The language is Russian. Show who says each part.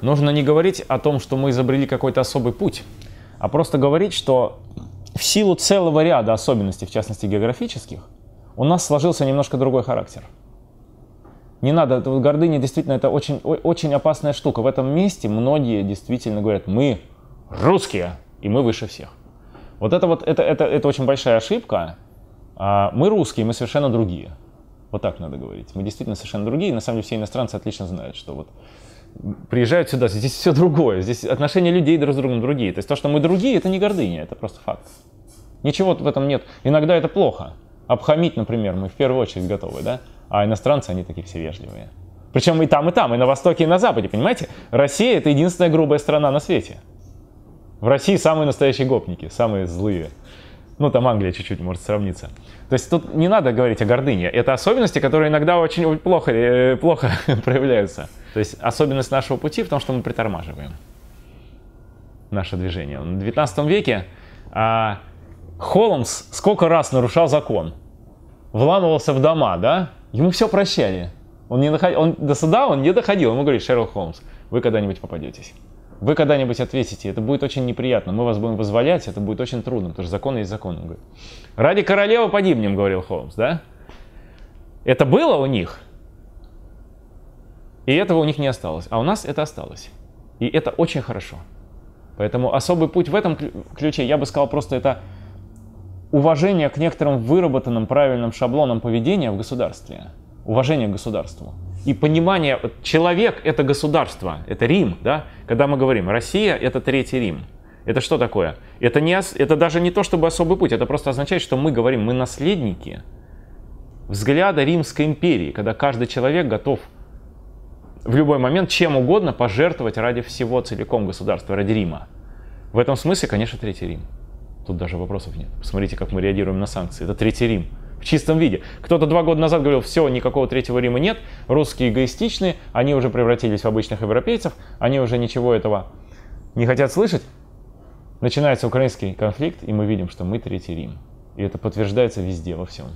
Speaker 1: Нужно не говорить о том, что мы изобрели какой-то особый путь, а просто говорить, что в силу целого ряда особенностей, в частности географических, у нас сложился немножко другой характер. Не надо, это гордыня действительно это очень, очень опасная штука. В этом месте многие действительно говорят, мы русские, и мы выше всех. Вот это вот, это, это, это очень большая ошибка. А, мы русские, мы совершенно другие. Вот так надо говорить. Мы действительно совершенно другие. На самом деле все иностранцы отлично знают, что вот приезжают сюда, здесь все другое, здесь отношения людей друг с другом другие. То есть то, что мы другие, это не гордыня, это просто факт. Ничего в этом нет. Иногда это плохо. Обхамить, например, мы в первую очередь готовы, да? А иностранцы, они такие все вежливые. Причем и там, и там, и на Востоке, и на Западе, понимаете? Россия — это единственная грубая страна на свете. В России самые настоящие гопники, самые злые. Ну, там Англия чуть-чуть может сравниться. То есть тут не надо говорить о гордыне. Это особенности, которые иногда очень плохо, э, плохо проявляются. То есть особенность нашего пути в том, что мы притормаживаем наше движение. В 19 веке а, Холмс сколько раз нарушал закон, вламывался в дома, да? Ему все прощали. Он не доходил, он до суда он не доходил. Ему говорит Шерлок Холмс, вы когда-нибудь попадетесь. Вы когда-нибудь ответите, это будет очень неприятно, мы вас будем вызволять, это будет очень трудно, потому что закон есть закон. Он говорит, Ради королевы погибнем, говорил Холмс, да? Это было у них? И этого у них не осталось. А у нас это осталось. И это очень хорошо. Поэтому особый путь в этом ключе, я бы сказал, просто это уважение к некоторым выработанным правильным шаблонам поведения в государстве. Уважение к государству. И понимание, человек — это государство, это Рим, да? Когда мы говорим, Россия — это Третий Рим. Это что такое? Это, не, это даже не то, чтобы особый путь, это просто означает, что мы говорим, мы наследники взгляда Римской империи, когда каждый человек готов — в любой момент чем угодно пожертвовать ради всего целиком государства, ради Рима. В этом смысле, конечно, Третий Рим. Тут даже вопросов нет. Посмотрите, как мы реагируем на санкции. Это Третий Рим. В чистом виде. Кто-то два года назад говорил, все, никакого Третьего Рима нет, русские эгоистичные, они уже превратились в обычных европейцев, они уже ничего этого не хотят слышать. Начинается украинский конфликт, и мы видим, что мы Третий Рим. И это подтверждается везде, во всем.